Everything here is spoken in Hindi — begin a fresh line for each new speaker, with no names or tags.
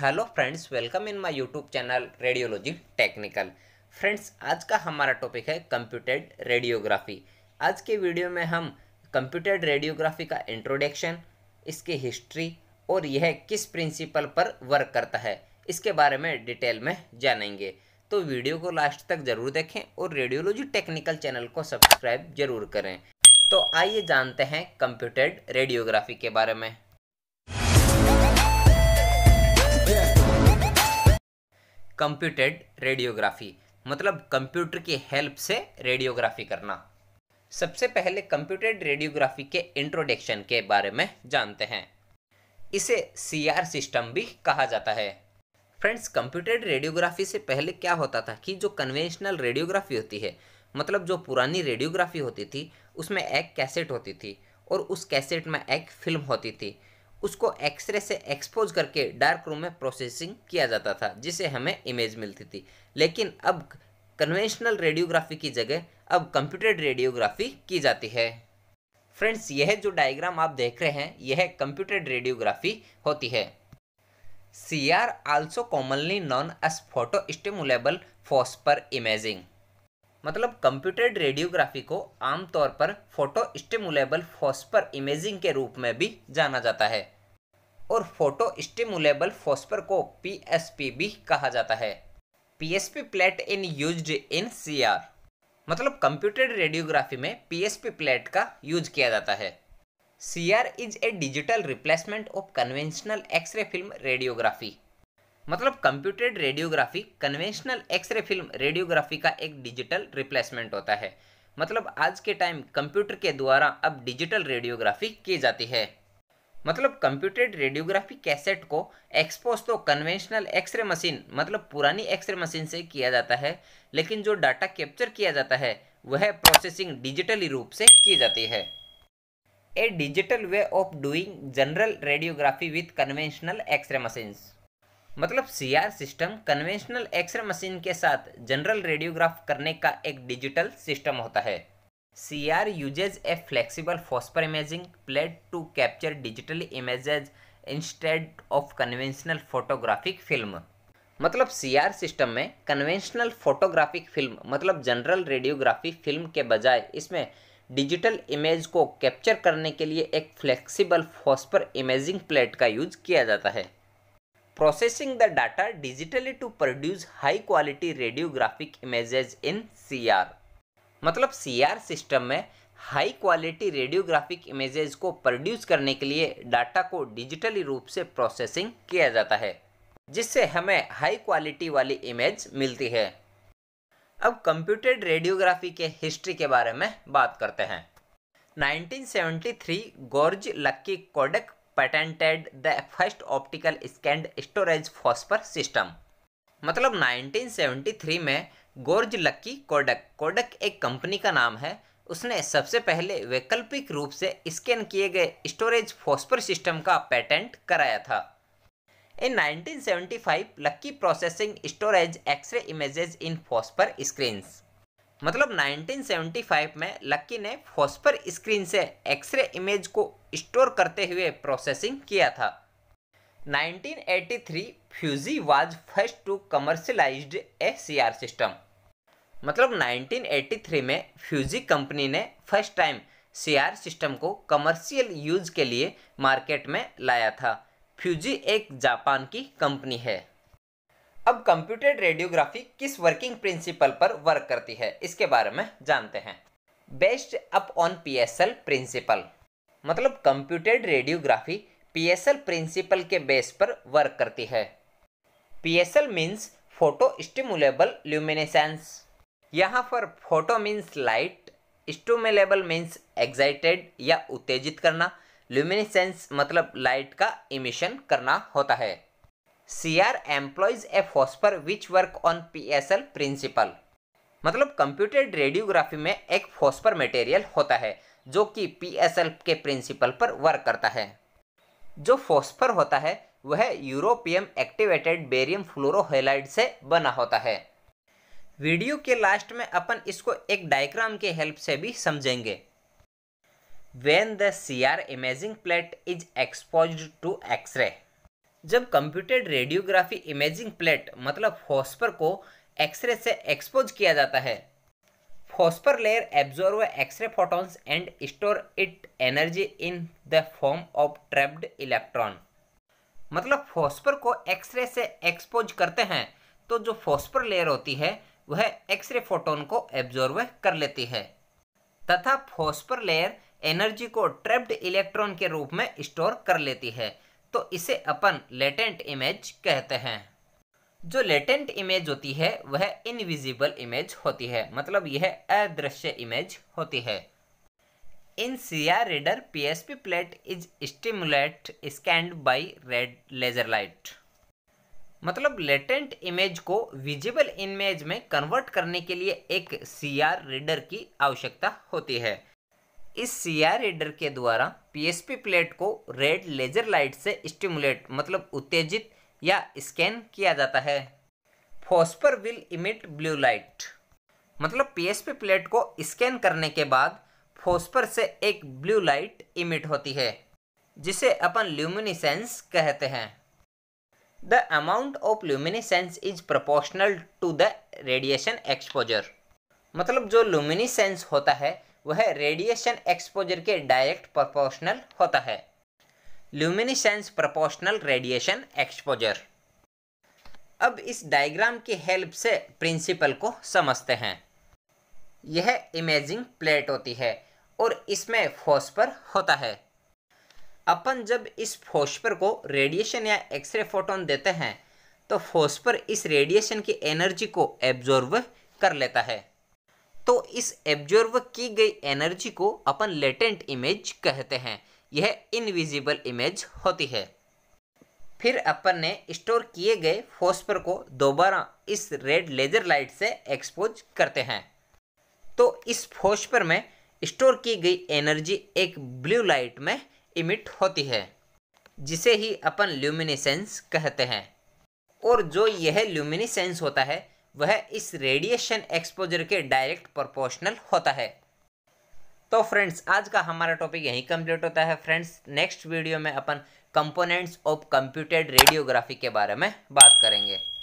Hello friends welcome in my YouTube channel radiology technical friends आज का हमारा टॉपिक है कंप्यूटेड रेडियोग्राफी आज के वीडियो में हम कंप्यूटेड रेडियोग्राफी का इंट्रोडक्शन इसकी हिस्ट्री और यह किस प्रिंसिपल पर वर्क करता है इसके बारे में डिटेल में जानेंगे तो वीडियो को लास्ट तक ज़रूर देखें और रेडियोलॉजी टेक्निकल चैनल को सब्सक्राइब जरूर करें तो आइए जानते हैं कंप्यूटेड रेडियोग्राफी के बारे में कंप्यूटेड रेडियोग्राफी मतलब कंप्यूटर की हेल्प से रेडियोग्राफी करना सबसे पहले कंप्यूटेड रेडियोग्राफी के इंट्रोडक्शन के बारे में जानते हैं इसे सी सिस्टम भी कहा जाता है फ्रेंड्स कंप्यूटेड रेडियोग्राफी से पहले क्या होता था कि जो कन्वेंशनल रेडियोग्राफी होती है मतलब जो पुरानी रेडियोग्राफी होती थी उसमें एक कैसेट होती थी और उस कैसेट में एक फिल्म होती थी उसको एक्सरे से एक्सपोज करके डार्क रूम में प्रोसेसिंग किया जाता था जिसे हमें इमेज मिलती थी लेकिन अब कन्वेंशनल रेडियोग्राफी की जगह अब कंप्यूटर रेडियोग्राफी की जाती है फ्रेंड्स यह जो डायग्राम आप देख रहे हैं यह कंप्यूटर रेडियोग्राफी होती है C R also commonly known as photo stimulable phosphor imaging मतलब कंप्यूटर रेडियोग्राफी को आमतौर पर फोटो स्टेमुलेबल फॉस्पर इमेजिंग के रूप में भी जाना जाता है और फोटो स्टिमुलेबल फॉस्फर को पीएसपी भी कहा जाता है PSP plate in use in CR मतलब कंप्यूटर रेडियोग्राफी में पीएसपी प्लेट का यूज किया जाता है CR is a digital replacement of conventional X ray film radiography मतलब computed radiography conventional X ray film radiography का एक डिजिटल रिप्लेसमेंट होता है मतलब आज के टाइम कंप्यूटर के द्वारा अब डिजिटल रेडियोग्राफी की जाती है मतलब कंप्यूटेड रेडियोग्राफी कैसेट को एक्सपोज तो कन्वेंशनल एक्सरे मशीन मतलब पुरानी एक्सरे मशीन से किया जाता है लेकिन जो डाटा कैप्चर किया जाता है वह प्रोसेसिंग डिजिटली रूप से की जाती है a digital way of doing general radiography with conventional X ray machine मतलब R system conventional X ray machine के साथ जनरल रेडियोग्राफ करने का एक डिजिटल सिस्टम होता है CR uses a flexible phosphor imaging plate to capture digital images instead of conventional photographic film. मतलब आर सिस्टम में कन्वेंशनल फोटोग्राफिक फिल्म मतलब जनरल रेडियोग्राफी फिल्म के बजाय इसमें डिजिटल इमेज को कैप्चर करने के लिए एक फ्लेक्सिबल फॉस्पर इमेजिंग प्लेट का यूज किया जाता है processing the data digitally to produce high quality radiographic images in CR मतलब सीआर सिस्टम में हाई क्वालिटी रेडियोग्राफिक इमेजेस को प्रोड्यूस करने के लिए डाटा को डिजिटली रूप से प्रोसेसिंग किया जाता है जिससे हमें हाई क्वालिटी वाली इमेज मिलती है अब कंप्यूटेड रेडियोग्राफी के हिस्ट्री के बारे में बात करते हैं 1973 George Luckey Kodak patented the first optical scanned storage phosphor system मतलब 1973 में गोर्ज लक्की कोडक कोडक एक कंपनी का नाम है उसने सबसे पहले वैकल्पिक रूप से स्कैन किए गए स्टोरेज फॉस्पर सिस्टम का पेटेंट कराया था in 1975 Luckey processing storage X ray images in phosphor screens मतलब 1975 में लक्की ने फॉस्पर स्क्रीन से एक्सरे इमेज को स्टोर करते हुए प्रोसेसिंग किया था 1983 Fuji was first to commercialized a C R system मतलब 1983 में फ्यूजी कंपनी ने फर्स्ट टाइम सीआर सिस्टम को कमर्शियल यूज के लिए मार्केट में लाया था फ्यूजी एक जापान की कंपनी है अब कंप्यूटेड रेडियोग्राफी किस वर्किंग प्रिंसिपल पर वर्क करती है इसके बारे में जानते हैं based up on PSL principle मतलब कंप्यूटेड रेडियोग्राफी पीएसएल प्रिंसिपल के बेस पर वर्क करती है PSL means photo stimulable luminescence यहाँ पर photo means light stimulable means excited या उत्तेजित करना ल्यूमिनिसेंस मतलब लाइट का इमिशन करना होता है C R employs a phosphor which work on P S L principle मतलब कंप्यूटेड रेडियोग्राफी में एक फॉस्पर मटेरियल होता है जो कि पी एस एल के प्रिंसिपल पर वर्क करता है जो फॉस्फर होता है वह यूरोपियम एक्टिवेटेड बेरियम फ्लोरोहेलाइड से बना होता है वीडियो के लास्ट में अपन इसको एक डायग्राम के हेल्प से भी समझेंगे when the C R imaging plate is expose to X ray जब कंप्यूटेड रेडियोग्राफी इमेजिंग प्लेट मतलब फॉस्पर को एक्सरे से एक्सपोज किया जाता है phosphor layer absorb X ray photons and store it energy in the form of trapped electron मतलब फॉस्पर को एक्सरे से एक्सपोज करते हैं तो जो फॉस्पर लेयर होती है वह एक्सरे फोटोन को एब्जॉर्व कर लेती है तथा फॉस्पर लेयर एनर्जी को ट्रेप्ड इलेक्ट्रॉन के रूप में स्टोर कर लेती है तो इसे अपन लेटेंट इमेज कहते हैं जो लेटेंट इमेज होती है वह इनविजिबल इमेज होती है मतलब यह अदृश्य इमेज होती है in CR reader PSP plate is stimulate scanned by red laser light मतलब लेटेंट इमेज को विजिबल इमेज में कन्वर्ट करने के लिए एक सीआर रीडर की आवश्यकता होती है इस सीआर रीडर के द्वारा पीएसपी प्लेट को रेड लेजर लाइट से स्टिमुलेट मतलब उत्तेजित या स्कैन किया जाता है phosphor will emit blue light मतलब पीएसपी प्लेट को स्कैन करने के बाद फॉस्पर से एक ब्लू लाइट इमिट होती है जिसे अपन ल्यूमिनिसेंस कहते हैं the amount of luminescence is proportional to the radiation exposure मतलब जो luminescence होता है वह रेडिएशन एक्सपोजर के डायरेक्ट प्रपोर्शनल होता है ल्यूमिनीसेंस प्रपोर्शनल रेडिएशन एक्सपोजर अब इस डायग्राम की हेल्प से प्रिंसिपल को समझते हैं यह इमेजिंग प्लेट होती है और इसमें फोस्पर होता है अपन जब इस फोस्पर को रेडिएशन या एक्सरे फोटोन देते हैं तो फोस्पर इस रेडिएशन की एनर्जी को एब्जॉर्व कर लेता है तो इस एब्जॉर्व की गई एनर्जी को अपन लेटेंट इमेज कहते हैं यह इनविजिबल इमेज होती है फिर अपन ने स्टोर किए गए फोस्पर को दोबारा इस रेड लेजर लाइट से एक्सपोज करते हैं तो इस फोस्पर में स्टोर की गई एनर्जी एक ब्लू लाइट में इमिट होती है जिसे ही अपन ल्यूमिनेसेंस कहते हैं और जो यह ल्यूमिनेसेंस होता है वह इस रेडिएशन एक्सपोजर के डायरेक्ट प्रोपोर्शनल होता है तो फ्रेंड्स आज का हमारा टॉपिक यहीं कंप्लीट होता है फ्रेंड्स नेक्स्ट वीडियो में अपन कंपोनेंट्स ऑफ कंप्यूटेड रेडियोग्राफी के बारे में बात करेंगे